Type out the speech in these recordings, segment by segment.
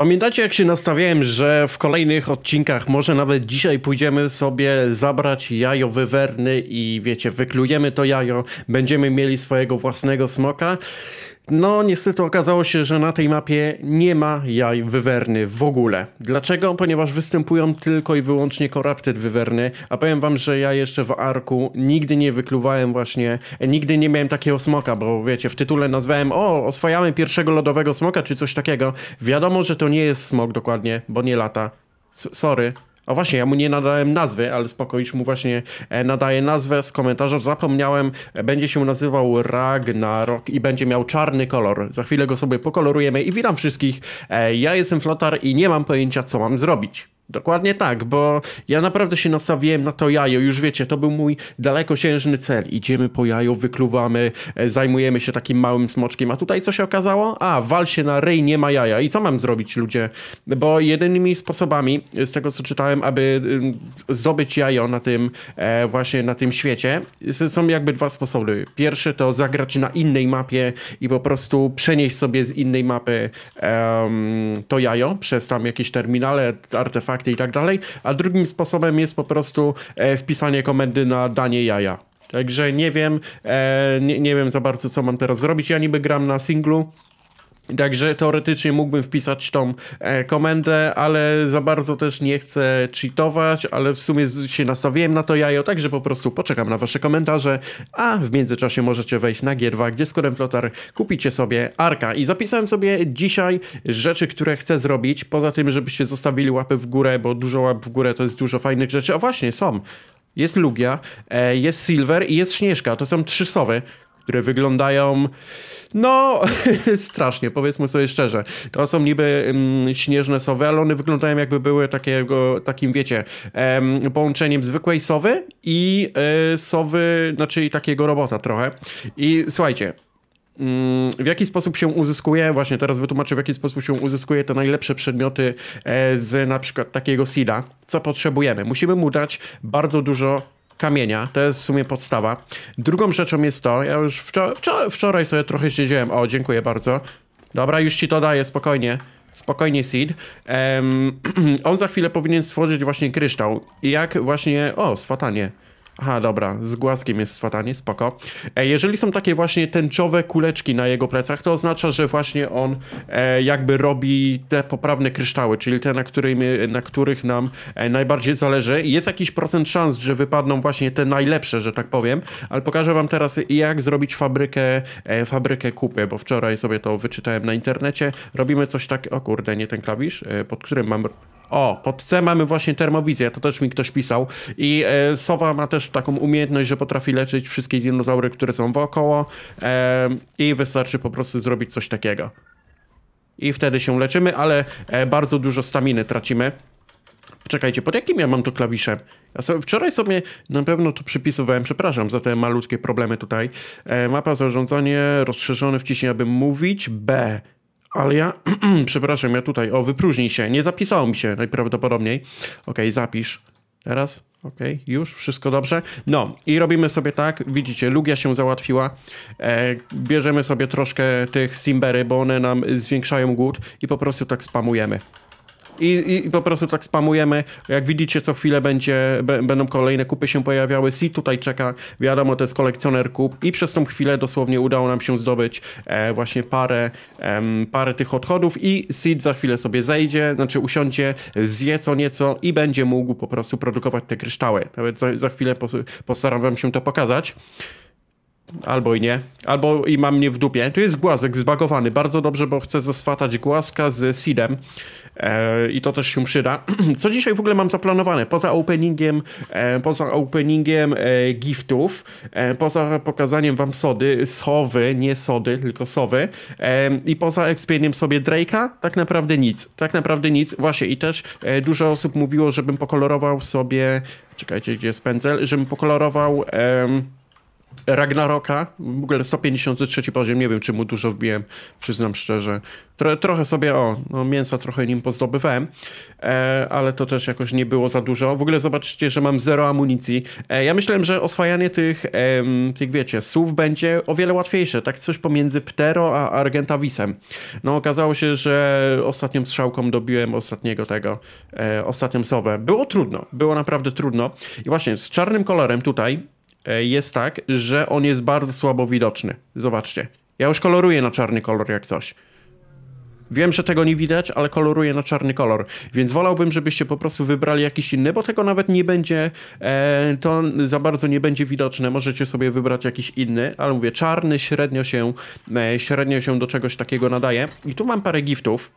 Pamiętacie, jak się nastawiałem, że w kolejnych odcinkach, może nawet dzisiaj pójdziemy sobie zabrać jajo wywerny i wiecie, wyklujemy to jajo, będziemy mieli swojego własnego smoka? No niestety okazało się, że na tej mapie nie ma jaj wywerny w ogóle. Dlaczego? Ponieważ występują tylko i wyłącznie korapted wywerny, a powiem wam, że ja jeszcze w Arku nigdy nie wykluwałem właśnie, nigdy nie miałem takiego smoka, bo wiecie, w tytule nazwałem o, oswajamy pierwszego lodowego smoka czy coś takiego. Wiadomo, że to nie jest smok dokładnie, bo nie lata. S sorry, a właśnie, ja mu nie nadałem nazwy, ale spokojnie mu właśnie e, nadaje nazwę z komentarza. Zapomniałem, e, będzie się nazywał Ragnarok i będzie miał czarny kolor. Za chwilę go sobie pokolorujemy i witam wszystkich. E, ja jestem Flotar i nie mam pojęcia, co mam zrobić. Dokładnie tak, bo ja naprawdę się nastawiłem na to jajo. Już wiecie, to był mój dalekosiężny cel. Idziemy po jaju, wykluwamy, e, zajmujemy się takim małym smoczkiem. A tutaj co się okazało? A, wal się na rej, nie ma jaja. I co mam zrobić, ludzie? Bo jedynymi sposobami, e, z tego co czytałem, aby e, zdobyć jajo na tym właśnie na tym świecie, są jakby dwa sposoby. Pierwszy to zagrać na innej mapie i po prostu przenieść sobie z innej mapy um, to jajo przez tam jakieś terminale, artefakty kontakty i tak dalej, a drugim sposobem jest po prostu e, wpisanie komendy na danie jaja. Także nie wiem, e, nie, nie wiem za bardzo co mam teraz zrobić. Ja niby gram na singlu, Także teoretycznie mógłbym wpisać tą e, komendę, ale za bardzo też nie chcę cheatować, ale w sumie się nastawiłem na to jajo, także po prostu poczekam na wasze komentarze, a w międzyczasie możecie wejść na G2, gdzie z kodem Flotar kupicie sobie Arka. I zapisałem sobie dzisiaj rzeczy, które chcę zrobić, poza tym, żebyście zostawili łapy w górę, bo dużo łap w górę to jest dużo fajnych rzeczy. A właśnie, są. Jest Lugia, e, jest Silver i jest Śnieżka. To są trzy sowy, które wyglądają no strasznie, powiedzmy sobie szczerze. To są niby mm, śnieżne sowy, ale one wyglądają jakby były takiego, takim wiecie, em, połączeniem zwykłej sowy i e, sowy, znaczy takiego robota trochę. I słuchajcie, mm, w jaki sposób się uzyskuje, właśnie teraz wytłumaczę, w jaki sposób się uzyskuje te najlepsze przedmioty e, z na przykład takiego seeda. Co potrzebujemy? Musimy mu dać bardzo dużo kamienia. To jest w sumie podstawa. Drugą rzeczą jest to, ja już wczor wczor wczoraj sobie trochę siedziałem. O, dziękuję bardzo. Dobra, już ci to daję, spokojnie. Spokojnie, Seed. Um, on za chwilę powinien stworzyć właśnie kryształ. I jak właśnie... O, swatanie. Aha, dobra, z głaskiem jest fatanie, spoko. E, jeżeli są takie właśnie tęczowe kuleczki na jego plecach, to oznacza, że właśnie on e, jakby robi te poprawne kryształy, czyli te, na, którym, na których nam e, najbardziej zależy. Jest jakiś procent szans, że wypadną właśnie te najlepsze, że tak powiem, ale pokażę wam teraz, jak zrobić fabrykę, fabrykę kupy, bo wczoraj sobie to wyczytałem na internecie. Robimy coś takiego, o kurde, nie ten klawisz, pod którym mam... O, pod C mamy właśnie termowizję, to też mi ktoś pisał. I e, sowa ma też taką umiejętność, że potrafi leczyć wszystkie dinozaury, które są wokoło e, i wystarczy po prostu zrobić coś takiego. I wtedy się leczymy, ale e, bardzo dużo staminy tracimy. Czekajcie, pod jakim ja mam to klawiszem? Ja sobie, wczoraj sobie na pewno to przypisywałem, przepraszam za te malutkie problemy tutaj. E, mapa, zarządzanie, rozszerzone, wciśnij, aby mówić. B. Ale ja, przepraszam, ja tutaj, o, wypróżnij się, nie zapisało mi się najprawdopodobniej. Ok, zapisz. Teraz, ok, już, wszystko dobrze. No i robimy sobie tak, widzicie, lugia się załatwiła. E, bierzemy sobie troszkę tych simbery, bo one nam zwiększają głód i po prostu tak spamujemy i, i po prostu tak spamujemy. Jak widzicie, co chwilę będzie, będą kolejne kupy się pojawiały. Si tutaj czeka, wiadomo, to jest kolekcjoner kup i przez tą chwilę dosłownie udało nam się zdobyć e, właśnie parę, parę tych odchodów i Seed za chwilę sobie zejdzie, znaczy usiądzie, zje co nieco i będzie mógł po prostu produkować te kryształy. Nawet za, za chwilę postaram wam się to pokazać. Albo i nie. Albo i mam mnie w dupie. Tu jest głazek zbagowany. Bardzo dobrze, bo chcę zaswatać głaska z seedem. E, I to też się przyda. Co dzisiaj w ogóle mam zaplanowane? Poza openingiem, e, poza openingiem e, giftów, e, poza pokazaniem wam sody, sowy, nie sody, tylko sowy e, i poza expieniem sobie Drake'a, tak naprawdę nic. Tak naprawdę nic. Właśnie i też e, dużo osób mówiło, żebym pokolorował sobie... Czekajcie, gdzie jest pędzel? Żebym pokolorował... Ragnaroka, w ogóle 153 poziom, nie wiem czy mu dużo wbiłem, przyznam szczerze. Tro, trochę sobie, o, no, mięsa trochę nim pozdobywałem, e, ale to też jakoś nie było za dużo. W ogóle zobaczcie, że mam zero amunicji. E, ja myślałem, że oswajanie tych, e, tych wiecie, słów będzie o wiele łatwiejsze, tak coś pomiędzy Ptero a Argentavisem. No okazało się, że ostatnią strzałką dobiłem ostatniego tego, e, ostatnią sobę. Było trudno, było naprawdę trudno. I właśnie z czarnym kolorem tutaj E, jest tak, że on jest bardzo słabo widoczny. Zobaczcie. Ja już koloruję na czarny kolor jak coś. Wiem, że tego nie widać, ale koloruję na czarny kolor, więc wolałbym, żebyście po prostu wybrali jakiś inny, bo tego nawet nie będzie, e, to za bardzo nie będzie widoczne, możecie sobie wybrać jakiś inny, ale mówię, czarny średnio się, e, średnio się do czegoś takiego nadaje. I tu mam parę giftów.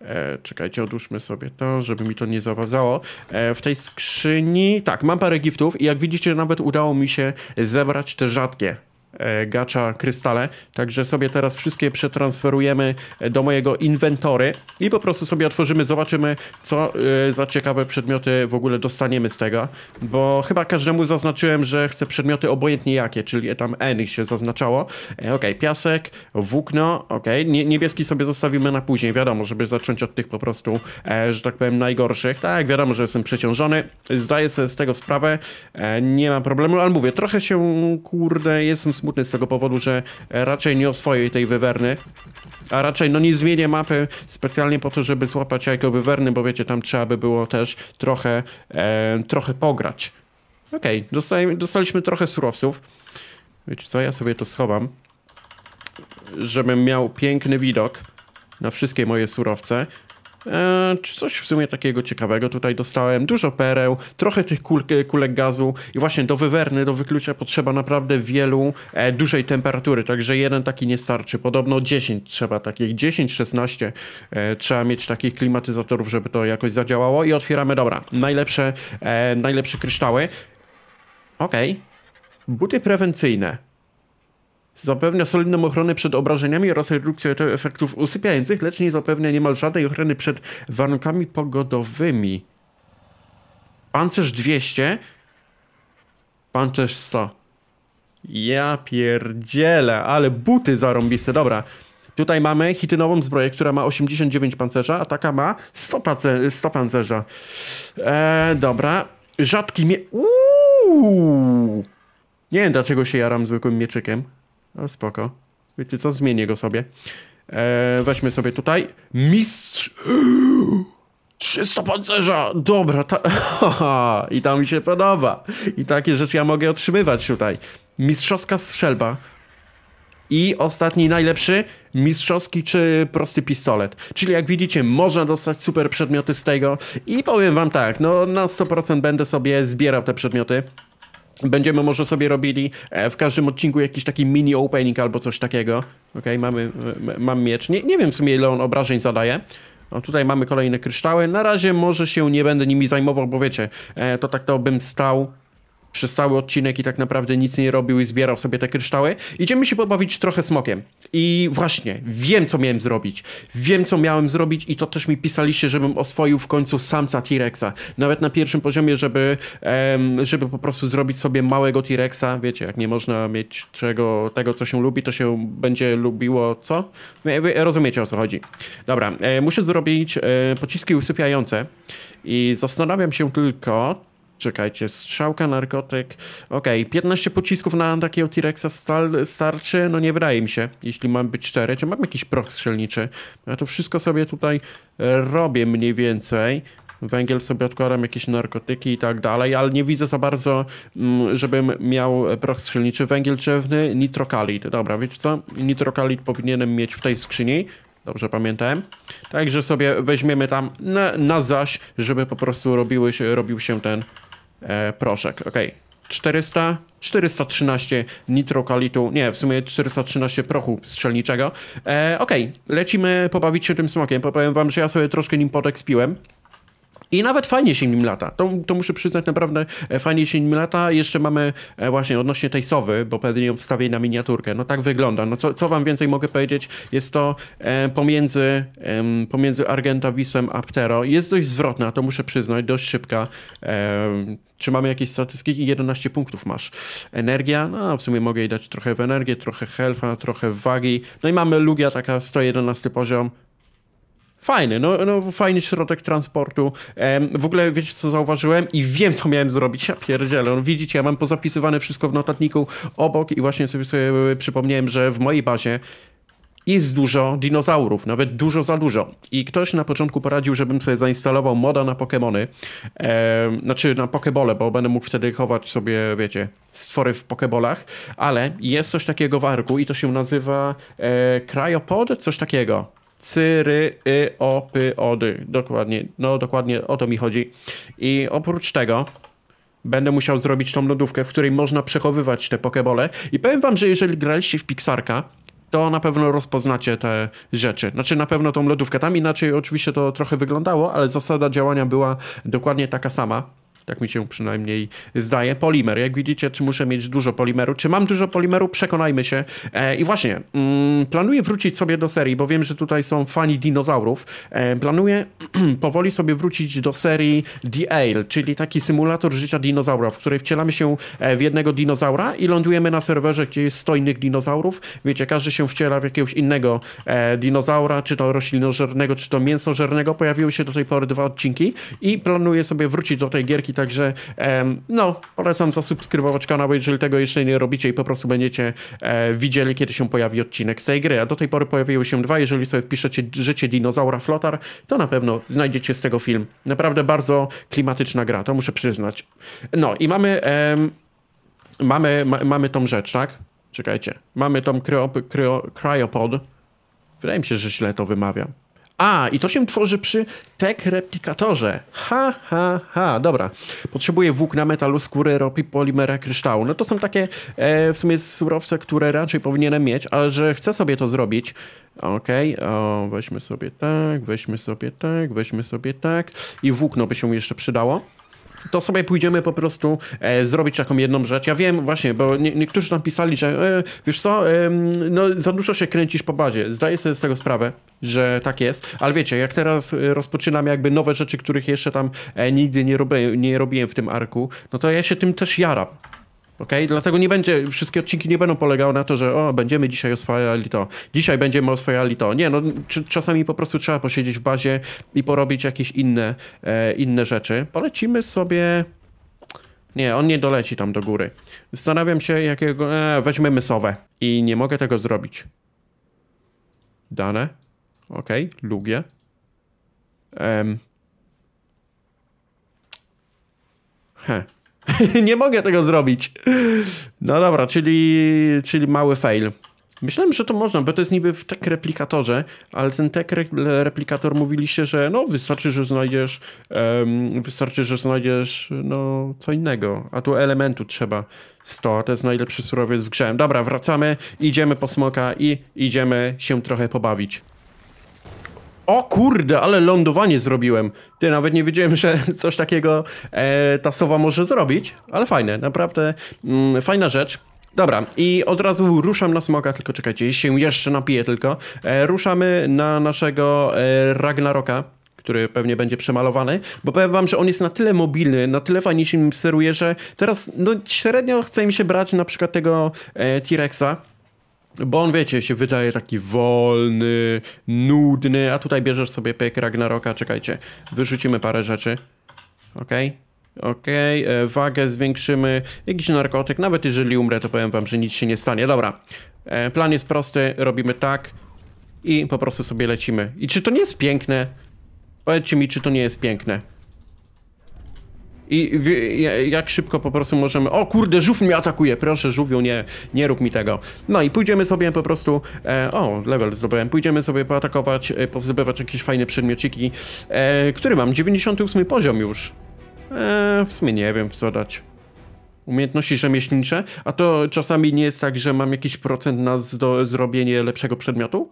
E, czekajcie, odłóżmy sobie to, żeby mi to nie zawadzało. E, w tej skrzyni, tak, mam parę giftów i jak widzicie nawet udało mi się zebrać te rzadkie E, gacza krystale. Także sobie teraz wszystkie przetransferujemy e, do mojego inwentory i po prostu sobie otworzymy, zobaczymy co e, za ciekawe przedmioty w ogóle dostaniemy z tego, bo chyba każdemu zaznaczyłem, że chcę przedmioty obojętnie jakie, czyli tam N się zaznaczało. Ok, piasek, włókno, ok, niebieski sobie zostawimy na później, wiadomo, żeby zacząć od tych po prostu, że tak powiem, najgorszych. Tak, wiadomo, że jestem przeciążony, zdaję sobie z tego sprawę, nie mam problemu, ale mówię, trochę się, kurde, jestem smutny z tego powodu, że e, raczej nie oswoję tej wywerny. A raczej no nie zmienię mapy specjalnie po to, żeby złapać jajko wywerny, bo wiecie, tam trzeba by było też trochę, e, trochę pograć. Okej, okay, dostaliśmy trochę surowców. Wiecie co, ja sobie to schowam, żebym miał piękny widok na wszystkie moje surowce. E, czy coś w sumie takiego ciekawego tutaj dostałem? Dużo pereł, trochę tych kul, e, kulek gazu i właśnie do wywerny, do wyklucia potrzeba naprawdę wielu, e, dużej temperatury, także jeden taki nie starczy. Podobno 10 trzeba takich, 10-16 e, trzeba mieć takich klimatyzatorów, żeby to jakoś zadziałało i otwieramy, dobra, najlepsze, e, najlepsze kryształy. Okej. Okay. Buty prewencyjne. Zapewnia solidną ochronę przed obrażeniami oraz redukcję efektów usypiających, lecz nie zapewnia niemal żadnej ochrony przed warunkami pogodowymi. Pancerz 200, pancerz 100. Ja pierdzielę, ale buty zarąbiste, dobra. Tutaj mamy hitynową zbroję, która ma 89 pancerza, a taka ma 100, pancer 100 pancerza. Eee, dobra. Rzadki mie... Uuu! Nie wiem dlaczego się jaram zwykłym mieczykiem. Ale spoko. Wiecie co? Zmienię go sobie. E, weźmy sobie tutaj. Mistrz... 300 pancerza! Dobra, ta... i tam mi się podoba. I takie rzeczy ja mogę otrzymywać tutaj. Mistrzowska strzelba. I ostatni, najlepszy, mistrzowski czy prosty pistolet. Czyli jak widzicie, można dostać super przedmioty z tego. I powiem wam tak, no na 100% będę sobie zbierał te przedmioty. Będziemy może sobie robili e, w każdym odcinku jakiś taki mini opening albo coś takiego. Okej, okay, mamy, mam miecz. Nie, nie wiem w sumie ile on obrażeń zadaje. No tutaj mamy kolejne kryształy. Na razie może się nie będę nimi zajmował, bo wiecie, e, to tak to bym stał przez cały odcinek i tak naprawdę nic nie robił i zbierał sobie te kryształy. Idziemy się pobawić trochę smokiem. I właśnie, wiem co miałem zrobić. Wiem co miałem zrobić i to też mi pisaliście, żebym oswoił w końcu samca T-Rexa. Nawet na pierwszym poziomie, żeby, żeby po prostu zrobić sobie małego T-Rexa. Wiecie, jak nie można mieć czego, tego co się lubi, to się będzie lubiło co? No, rozumiecie o co chodzi. Dobra, e, muszę zrobić e, pociski usypiające i zastanawiam się tylko, Czekajcie, strzałka, narkotyk. Okej, okay, 15 pocisków na takiego T-Rexa starczy? No nie wydaje mi się, jeśli mam być 4, Czy mam jakiś proch strzelniczy? Ja to wszystko sobie tutaj e, robię mniej więcej węgiel sobie odkładam, jakieś narkotyki i tak dalej, ale nie widzę za bardzo, mm, żebym miał e, proch strzelniczy, węgiel drzewny, nitrokalit. Dobra, wiecie co? Nitrokalit powinienem mieć w tej skrzyni. Dobrze pamiętałem. Także sobie weźmiemy tam na, na zaś, żeby po prostu robiły się, robił się ten e, proszek. Okej. Okay. 400, 413 nitrokalitu, nie, w sumie 413 prochu strzelniczego. E, Okej, okay. lecimy pobawić się tym smokiem. Powiem wam, że ja sobie troszkę nim podekspiłem. I nawet fajnie się nim lata. To, to muszę przyznać, naprawdę e, fajnie się nim lata. Jeszcze mamy e, właśnie odnośnie tej sowy, bo pewnie ją wstawię na miniaturkę. No tak wygląda. No co, co wam więcej mogę powiedzieć? Jest to e, pomiędzy, e, pomiędzy Argentavisem a Ptero. Jest dość zwrotna, to muszę przyznać, dość szybka. E, czy mamy jakieś statystyki? 11 punktów masz. Energia, no w sumie mogę jej dać trochę w energię, trochę healtha, trochę wagi. No i mamy Lugia, taka 111 poziom. Fajny, no, no fajny środek transportu. w ogóle wiecie co zauważyłem i wiem co miałem zrobić, ja pierdzielę. No, widzicie, ja mam pozapisywane wszystko w notatniku obok i właśnie sobie, sobie e, przypomniałem, że w mojej bazie jest dużo dinozaurów, nawet dużo za dużo. I ktoś na początku poradził, żebym sobie zainstalował moda na Pokémony, e, znaczy na Pokebole, bo będę mógł wtedy chować sobie, wiecie, stwory w Pokébolach, ale jest coś takiego w Arku i to się nazywa e, Cryopod, coś takiego cyry, y, o, py, ody. Dokładnie, no dokładnie o to mi chodzi. I oprócz tego będę musiał zrobić tą lodówkę, w której można przechowywać te pokebole. I powiem wam, że jeżeli graliście w Pixarka, to na pewno rozpoznacie te rzeczy. Znaczy na pewno tą lodówkę. Tam inaczej oczywiście to trochę wyglądało, ale zasada działania była dokładnie taka sama. Tak mi się przynajmniej zdaje. Polimer. Jak widzicie, czy muszę mieć dużo polimeru? Czy mam dużo polimeru? Przekonajmy się. E, I właśnie, mm, planuję wrócić sobie do serii, bo wiem, że tutaj są fani dinozaurów. E, planuję powoli sobie wrócić do serii The Ale, czyli taki symulator życia dinozaura, w której wcielamy się e, w jednego dinozaura i lądujemy na serwerze, gdzie jest 100 innych dinozaurów. Wiecie, każdy się wciela w jakiegoś innego e, dinozaura, czy to roślinożernego, czy to mięsożernego. Pojawiły się do tej pory dwa odcinki i planuję sobie wrócić do tej gierki Także no, polecam zasubskrybować kanał, jeżeli tego jeszcze nie robicie i po prostu będziecie e, widzieli, kiedy się pojawi odcinek z tej gry. A do tej pory pojawiły się dwa. Jeżeli sobie wpiszecie Życie Dinozaura Flotar, to na pewno znajdziecie z tego film. Naprawdę bardzo klimatyczna gra, to muszę przyznać. No i mamy, em, mamy, ma, mamy tą rzecz, tak? Czekajcie. Mamy tą kryop, kryo, cryopod. Wydaje mi się, że źle to wymawiam. A, i to się tworzy przy tek replikatorze. Ha, ha, ha. Dobra. Potrzebuję włókna metalu, skóry, ropy, polimera, kryształu. No to są takie e, w sumie surowce, które raczej powinienem mieć, ale że chcę sobie to zrobić. Okej, okay. O, weźmy sobie tak, weźmy sobie tak, weźmy sobie tak. I włókno by się jeszcze przydało to sobie pójdziemy po prostu e, zrobić taką jedną rzecz. Ja wiem właśnie, bo nie, niektórzy tam pisali, że e, wiesz co, e, no, za dużo się kręcisz po bazie. Zdaję sobie z tego sprawę, że tak jest, ale wiecie, jak teraz e, rozpoczynam jakby nowe rzeczy, których jeszcze tam e, nigdy nie, robię, nie robiłem w tym arku, no to ja się tym też jaram. Okay? Dlatego nie będzie, wszystkie odcinki nie będą polegały na to, że o, będziemy dzisiaj oswajali to, dzisiaj będziemy oswajali to. Nie, no czasami po prostu trzeba posiedzieć w bazie i porobić jakieś inne, e, inne rzeczy. Polecimy sobie... Nie, on nie doleci tam do góry. Zastanawiam się, jakiego... E, weźmy mysowę. I nie mogę tego zrobić. Dane. ok, lugie. He. nie mogę tego zrobić. No dobra, czyli, czyli mały fail. Myślałem, że to można, bo to jest niby w tek replikatorze, ale ten tek replikator mówiliście, że no wystarczy, że znajdziesz um, wystarczy, że znajdziesz no co innego, a tu elementu trzeba 100, to jest najlepszy surowiec w grze. Dobra, wracamy, idziemy po smoka i idziemy się trochę pobawić. O kurde, ale lądowanie zrobiłem. Ty, nawet nie wiedziałem, że coś takiego e, ta sowa może zrobić, ale fajne, naprawdę mm, fajna rzecz. Dobra, i od razu ruszam na smoka, tylko czekajcie, się jeszcze napiję tylko. E, ruszamy na naszego e, Ragnaroka który pewnie będzie przemalowany, bo powiem wam, że on jest na tyle mobilny, na tyle fajnie się im steruje, że teraz no, średnio chce mi się brać na przykład tego e, T-Rexa, bo on, wiecie, się wydaje taki wolny, nudny, a tutaj bierzesz sobie pyk Ragnaroka, czekajcie, wyrzucimy parę rzeczy, okej? Okay? Okej, okay, e, wagę zwiększymy, jakiś narkotyk, nawet jeżeli umrę, to powiem wam, że nic się nie stanie. Dobra, e, plan jest prosty, robimy tak i po prostu sobie lecimy. I czy to nie jest piękne? Powiedzcie mi, czy to nie jest piękne. I jak szybko po prostu możemy. O kurde, żółw mnie atakuje, proszę, żółwiu, nie, nie rób mi tego. No i pójdziemy sobie po prostu. E, o, level zdobyłem. Pójdziemy sobie poatakować, e, powzdobywać jakieś fajne przedmiociki. E, który mam? 98 poziom już. E, w sumie nie wiem, co dać umiejętności rzemieślnicze, a to czasami nie jest tak, że mam jakiś procent na zrobienie lepszego przedmiotu?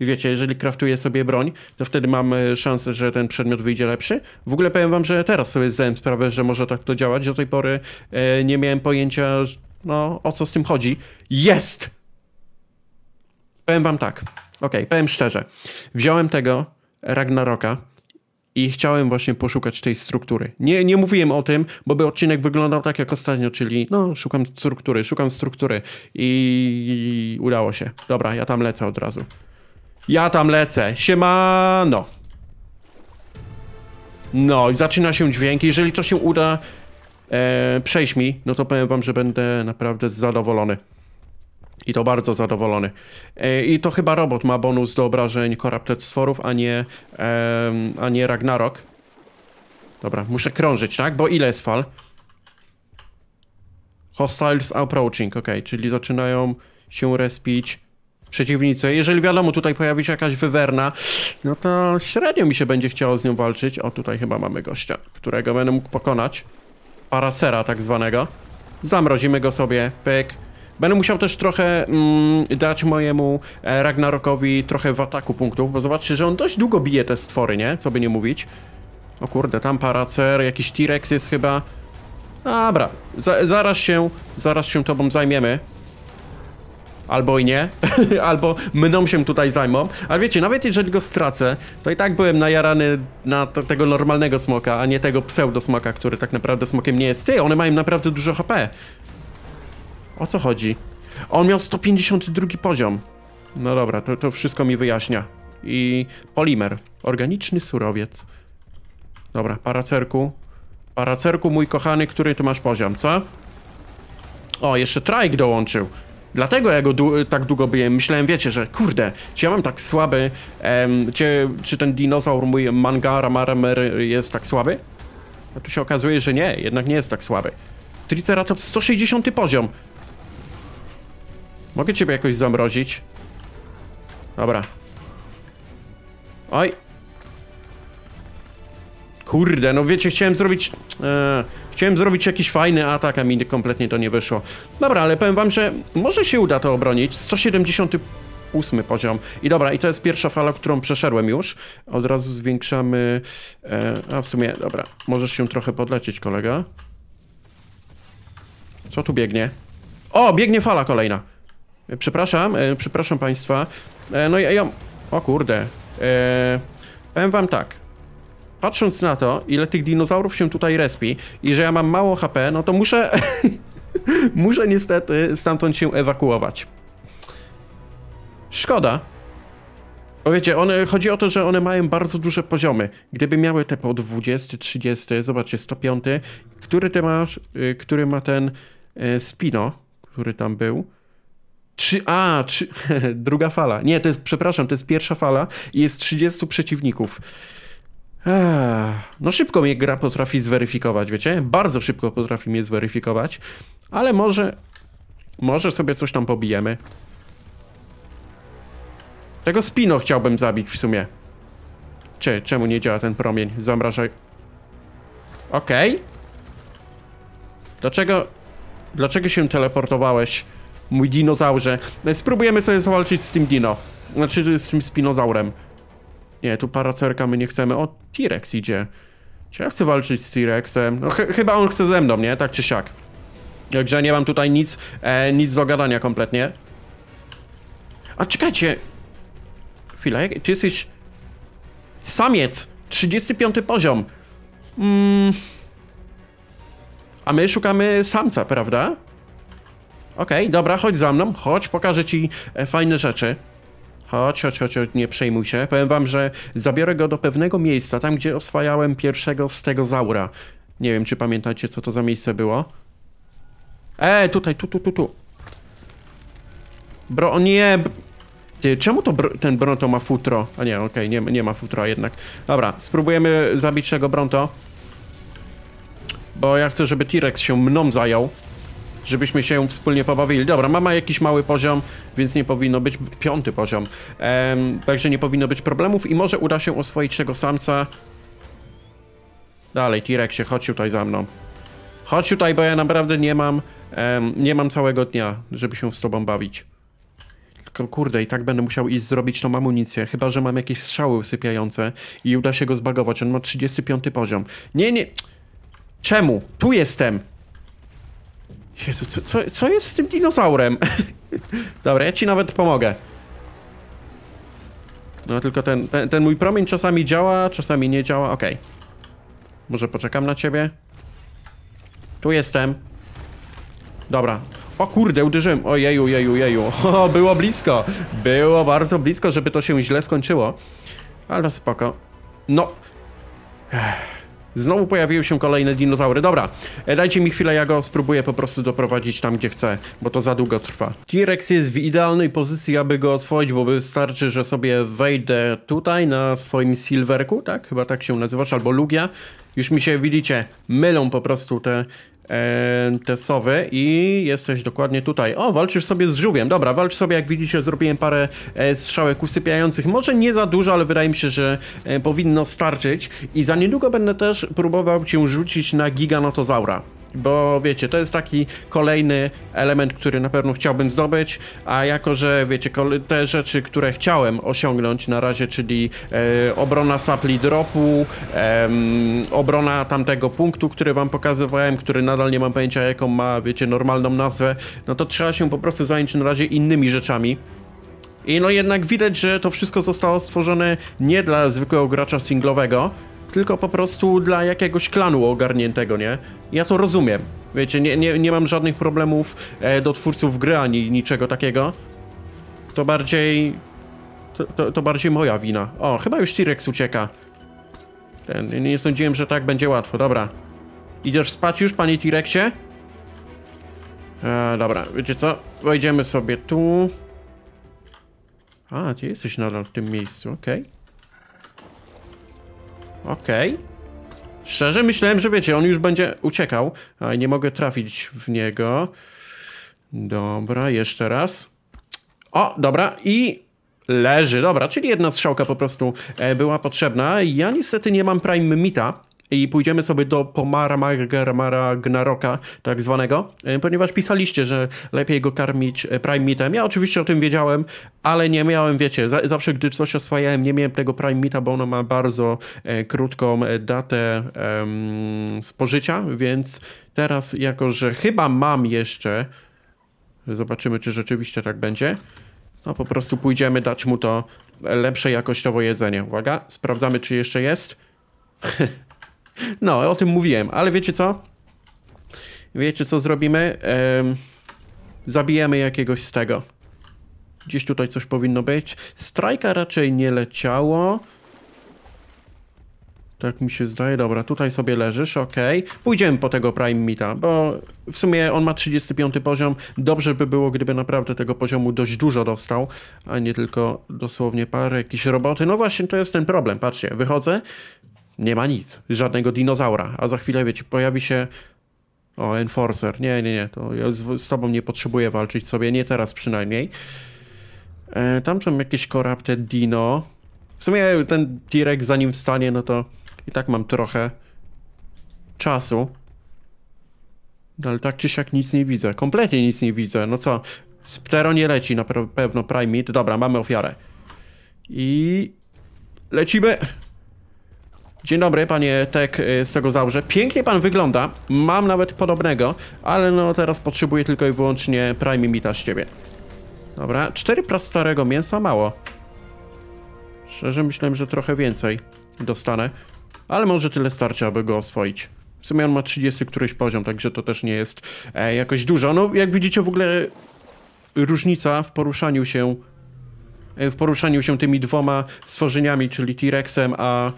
I wiecie, jeżeli kraftuję sobie broń, to wtedy mam e, szansę, że ten przedmiot wyjdzie lepszy. W ogóle powiem wam, że teraz sobie zdałem sprawę, że może tak to działać. Do tej pory e, nie miałem pojęcia, no, o co z tym chodzi. Jest! Powiem wam tak. Ok, powiem szczerze. Wziąłem tego Ragnaroka i chciałem właśnie poszukać tej struktury. Nie, nie mówiłem o tym, bo by odcinek wyglądał tak jak ostatnio, czyli no, szukam struktury, szukam struktury i udało się. Dobra, ja tam lecę od razu. Ja tam lecę. Siemano. No i zaczyna się dźwięk. Jeżeli to się uda e, przejść mi, no to powiem wam, że będę naprawdę zadowolony. I to bardzo zadowolony. E, I to chyba robot ma bonus do obrażeń koraptectworów, a nie, e, a nie Ragnarok. Dobra, muszę krążyć, tak? Bo ile jest fal? Hostiles approaching, ok, czyli zaczynają się respić przeciwnicę. Jeżeli wiadomo, tutaj pojawi się jakaś wywerna, no to średnio mi się będzie chciało z nią walczyć. O, tutaj chyba mamy gościa, którego będę mógł pokonać. Parasera tak zwanego. Zamrozimy go sobie, pyk. Będę musiał też trochę mm, dać mojemu e, Ragnarokowi trochę w ataku punktów, bo zobaczcie, że on dość długo bije te stwory, nie? Co by nie mówić. O kurde, tam Paracer, jakiś T-Rex jest chyba. Dobra, za zaraz się, zaraz się tobą zajmiemy albo i nie, albo mną się tutaj zajmą. Ale wiecie, nawet jeżeli go stracę, to i tak byłem najarany na to, tego normalnego smoka, a nie tego pseudo smoka, który tak naprawdę smokiem nie jest. Ty, one mają naprawdę dużo HP. O co chodzi? On miał 152 poziom. No dobra, to, to wszystko mi wyjaśnia. I polimer. Organiczny surowiec. Dobra, paracerku. Paracerku, mój kochany, który ty masz poziom, co? O, jeszcze trajk dołączył. Dlatego ja go tak długo byłem. Myślałem, wiecie, że kurde, czy ja mam tak słaby, em, czy, czy ten dinozaur mój manga Ramaramer jest tak słaby? A tu się okazuje, że nie, jednak nie jest tak słaby. Triceratops 160 poziom. Mogę ciebie jakoś zamrozić? Dobra. Oj. Kurde, no wiecie, chciałem zrobić... Eee. Chciałem zrobić jakiś fajny atak, a mi kompletnie to nie wyszło. Dobra, ale powiem wam, że może się uda to obronić. 178 poziom. I dobra, i to jest pierwsza fala, którą przeszedłem już. Od razu zwiększamy... E, a w sumie, dobra, możesz się trochę podlecieć, kolega. Co tu biegnie? O, biegnie fala kolejna. E, przepraszam, e, przepraszam państwa. E, no ja, ja... O kurde. E, powiem wam tak patrząc na to, ile tych dinozaurów się tutaj respi i że ja mam mało HP, no to muszę... muszę niestety stamtąd się ewakuować. Szkoda. Bo wiecie, one, chodzi o to, że one mają bardzo duże poziomy. Gdyby miały te po 20, 30, zobaczcie, 105, który ty masz, y, który ma ten y, Spino, który tam był, Trzy, a, trzy, druga fala. Nie, to jest, przepraszam, to jest pierwsza fala i jest 30 przeciwników. No szybko mnie gra potrafi zweryfikować, wiecie? Bardzo szybko potrafi mnie zweryfikować, ale może... Może sobie coś tam pobijemy. Tego Spino chciałbym zabić w sumie. Czy, czemu nie działa ten promień? Zamrażaj... Okej. Okay. Dlaczego... Dlaczego się teleportowałeś, mój dinozaurze? Spróbujemy sobie zawalczyć z tym dino. Znaczy, z tym spinozaurem. Nie, tu paracerka my nie chcemy. O, T-Rex idzie. Czy ja chcę walczyć z T-Rexem? No ch chyba on chce ze mną, nie? Tak czy siak. Także nie mam tutaj nic, e, nic do gadania kompletnie. A czekajcie. Chwila, jak, ty jesteś... Samiec! 35 poziom. Mm. A my szukamy samca, prawda? Okej, okay, dobra, chodź za mną, chodź, pokażę ci e, fajne rzeczy. Chodź, chodź, chodź, nie przejmuj się. Powiem wam, że zabiorę go do pewnego miejsca, tam gdzie oswajałem pierwszego stegozaura. Nie wiem, czy pamiętacie, co to za miejsce było. E, tutaj, tu, tu, tu, tu. Bro, nie. Ty, czemu to br ten Bronto ma futro? A nie, okej, okay, nie, nie ma futra jednak. Dobra, spróbujemy zabić tego Bronto. Bo ja chcę, żeby T-Rex się mną zajął żebyśmy się wspólnie pobawili. Dobra, mama jakiś mały poziom, więc nie powinno być piąty poziom. Ehm, także nie powinno być problemów i może uda się oswoić tego samca. Dalej, T-Rexie, chodź tutaj za mną. Chodź tutaj, bo ja naprawdę nie mam, em, nie mam całego dnia, żeby się z tobą bawić. Tylko kurde, i tak będę musiał iść zrobić tą amunicję, chyba że mam jakieś strzały usypiające i uda się go zbagować. On ma 35 poziom. Nie, nie. Czemu? Tu jestem! Jezu, co, co, co jest z tym dinozaurem? Dobra, ja ci nawet pomogę. No tylko ten, ten, ten mój promień czasami działa, czasami nie działa, okej. Okay. Może poczekam na ciebie? Tu jestem. Dobra. O kurde, uderzyłem. Ojeju, jeju, jeju. O, było blisko. Było bardzo blisko, żeby to się źle skończyło. Ale spoko. No. Ech. Znowu pojawiły się kolejne dinozaury. Dobra, e, dajcie mi chwilę, ja go spróbuję po prostu doprowadzić tam, gdzie chcę, bo to za długo trwa. T-Rex jest w idealnej pozycji, aby go oswoić, bo wystarczy, że sobie wejdę tutaj na swoim silverku, tak? Chyba tak się nazywasz, albo lugia. Już mi się, widzicie, mylą po prostu te E, te sowy i jesteś dokładnie tutaj. O, walczysz sobie z żółwiem. Dobra, walcz sobie, jak widzicie, zrobiłem parę e, strzałek usypiających. Może nie za dużo, ale wydaje mi się, że e, powinno starczyć. I za niedługo będę też próbował cię rzucić na giganotozaura bo wiecie, to jest taki kolejny element, który na pewno chciałbym zdobyć, a jako, że wiecie, te rzeczy, które chciałem osiągnąć na razie, czyli e, obrona sapli dropu, e, obrona tamtego punktu, który wam pokazywałem, który nadal nie mam pojęcia jaką ma, wiecie, normalną nazwę, no to trzeba się po prostu zająć na razie innymi rzeczami. I no jednak widać, że to wszystko zostało stworzone nie dla zwykłego gracza singlowego, tylko po prostu dla jakiegoś klanu ogarniętego, nie? Ja to rozumiem. Wiecie, nie, nie, nie mam żadnych problemów e, do twórców gry ani niczego takiego. To bardziej... To, to, to bardziej moja wina. O, chyba już T-Rex ucieka. Ten, nie sądziłem, że tak będzie łatwo. Dobra. Idziesz spać już, panie T-Rexie? E, dobra, wiecie co? Wejdziemy sobie tu. A, ty jesteś nadal w tym miejscu, okej. Okay. Okej. Okay. Szczerze myślałem, że wiecie, on już będzie uciekał. A nie mogę trafić w niego. Dobra, jeszcze raz. O, dobra, i leży. Dobra, czyli jedna strzałka po prostu e, była potrzebna. Ja niestety nie mam Prime Mita, i pójdziemy sobie do Pomara Margaramara Gnaroka, tak zwanego, e, ponieważ pisaliście, że lepiej go karmić e, prime meatem. Ja oczywiście o tym wiedziałem, ale nie miałem, wiecie, za, zawsze gdy coś oswajałem, nie miałem tego prime meata, bo ono ma bardzo e, krótką e, datę spożycia, więc teraz jako, że chyba mam jeszcze, zobaczymy czy rzeczywiście tak będzie, no po prostu pójdziemy dać mu to lepsze jakościowo jedzenie. Uwaga, sprawdzamy czy jeszcze jest. No, o tym mówiłem, ale wiecie co? Wiecie co zrobimy? Ehm, zabijemy jakiegoś z tego. Gdzieś tutaj coś powinno być. Strajka raczej nie leciało. Tak mi się zdaje. Dobra, tutaj sobie leżysz, ok. Pójdziemy po tego Prime Mita, bo w sumie on ma 35 poziom. Dobrze by było, gdyby naprawdę tego poziomu dość dużo dostał, a nie tylko dosłownie parę jakieś roboty. No właśnie, to jest ten problem. Patrzcie, wychodzę, nie ma nic, żadnego dinozaura, a za chwilę, wiecie, pojawi się o, Enforcer, nie, nie, nie, to ja z, z tobą nie potrzebuję walczyć sobie, nie teraz przynajmniej. E, tam są jakieś korapte dino. W sumie ten T-Rex zanim wstanie, no to i tak mam trochę czasu. ale tak czy siak nic nie widzę, kompletnie nic nie widzę, no co? ptero nie leci na pewno, primate Dobra, mamy ofiarę. I... Lecimy! Dzień dobry, panie Tek Sogozaurze. Y, Pięknie pan wygląda. Mam nawet podobnego, ale no teraz potrzebuję tylko i wyłącznie prime imita z ciebie. Dobra, cztery prastarego mięsa mało. Szczerze myślałem, że trochę więcej dostanę. Ale może tyle starczy, aby go oswoić. W sumie on ma 30 któryś poziom, także to też nie jest e, jakoś dużo. No, jak widzicie w ogóle różnica w poruszaniu się w poruszaniu się tymi dwoma stworzeniami, czyli T-Rexem a,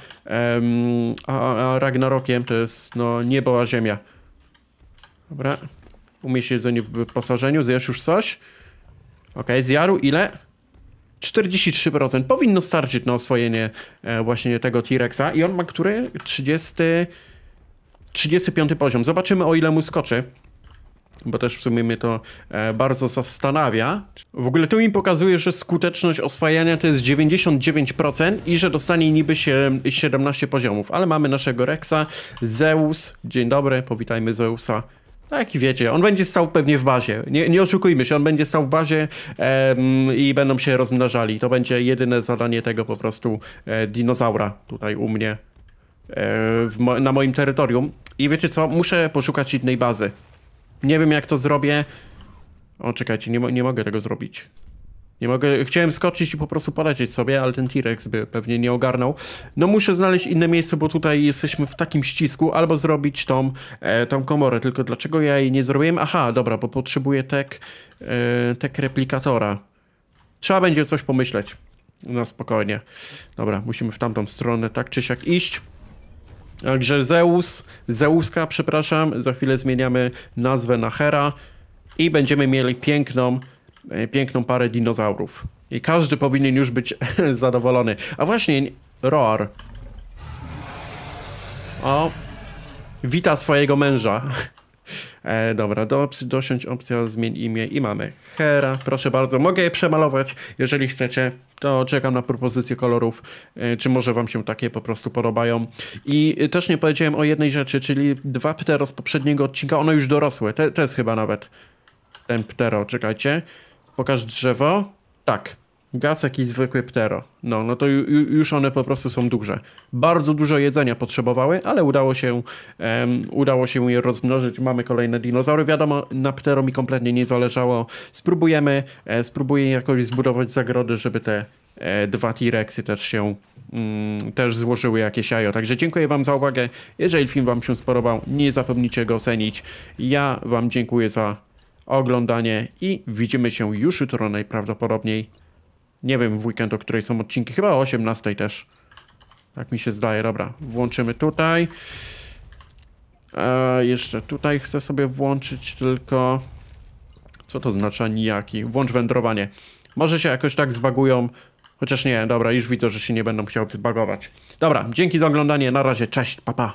a, a Ragnarokiem. To jest no, niebo a ziemia. Dobra. Umieść jedzenie w wyposażeniu. Zjesz już coś? OK, zjaru ile? 43%. Powinno starczyć na oswojenie e, właśnie tego T-Rexa. I on ma który? 30... 35 poziom. Zobaczymy o ile mu skoczy bo też w sumie mnie to e, bardzo zastanawia. W ogóle tu mi pokazuje, że skuteczność oswajania to jest 99% i że dostanie niby się 17 poziomów, ale mamy naszego Rexa, Zeus, dzień dobry, powitajmy Zeusa. Tak, wiecie, on będzie stał pewnie w bazie. Nie, nie oszukujmy się, on będzie stał w bazie em, i będą się rozmnażali. To będzie jedyne zadanie tego po prostu e, dinozaura tutaj u mnie e, na moim terytorium. I wiecie co, muszę poszukać innej bazy. Nie wiem jak to zrobię. O, czekajcie, nie, nie mogę tego zrobić. Nie mogę, chciałem skoczyć i po prostu polecieć sobie, ale ten T-Rex by pewnie nie ogarnął. No muszę znaleźć inne miejsce, bo tutaj jesteśmy w takim ścisku, albo zrobić tą, e, tą komorę. Tylko dlaczego ja jej nie zrobiłem? Aha, dobra, bo potrzebuję tek, e, tek replikatora. Trzeba będzie coś pomyśleć. Na no, spokojnie. Dobra, musimy w tamtą stronę tak czy siak iść. Także Zeus, Zeuska, przepraszam, za chwilę zmieniamy nazwę na Hera i będziemy mieli piękną, e, piękną parę dinozaurów. I każdy powinien już być zadowolony. A właśnie, Roar. O, wita swojego męża. E, dobra, do opcji opcja zmień imię i mamy Hera. Proszę bardzo, mogę je przemalować. Jeżeli chcecie, to czekam na propozycje kolorów, e, czy może wam się takie po prostu podobają. I też nie powiedziałem o jednej rzeczy, czyli dwa ptero z poprzedniego odcinka, one już dorosłe. to jest chyba nawet ten ptero, czekajcie. Pokaż drzewo. Tak, Gacek i zwykły ptero. No, no to już one po prostu są duże. Bardzo dużo jedzenia potrzebowały, ale udało się, um, udało się je rozmnożyć. Mamy kolejne dinozaury. Wiadomo, na ptero mi kompletnie nie zależało. Spróbujemy, e, spróbuję jakoś zbudować zagrody, żeby te e, dwa T-Rexy też się mm, też złożyły jakieś jajo. Także dziękuję Wam za uwagę. Jeżeli film Wam się spodobał, nie zapomnijcie go ocenić. Ja Wam dziękuję za oglądanie i widzimy się już jutro najprawdopodobniej. Nie wiem w weekend, o której są odcinki. Chyba o 18 też. Tak mi się zdaje. Dobra, włączymy tutaj. E, jeszcze tutaj chcę sobie włączyć tylko... Co to znaczy nijaki? Włącz wędrowanie. Może się jakoś tak zbagują. Chociaż nie, dobra, już widzę, że się nie będą chciały zbagować. Dobra, dzięki za oglądanie. Na razie, cześć, papa. Pa.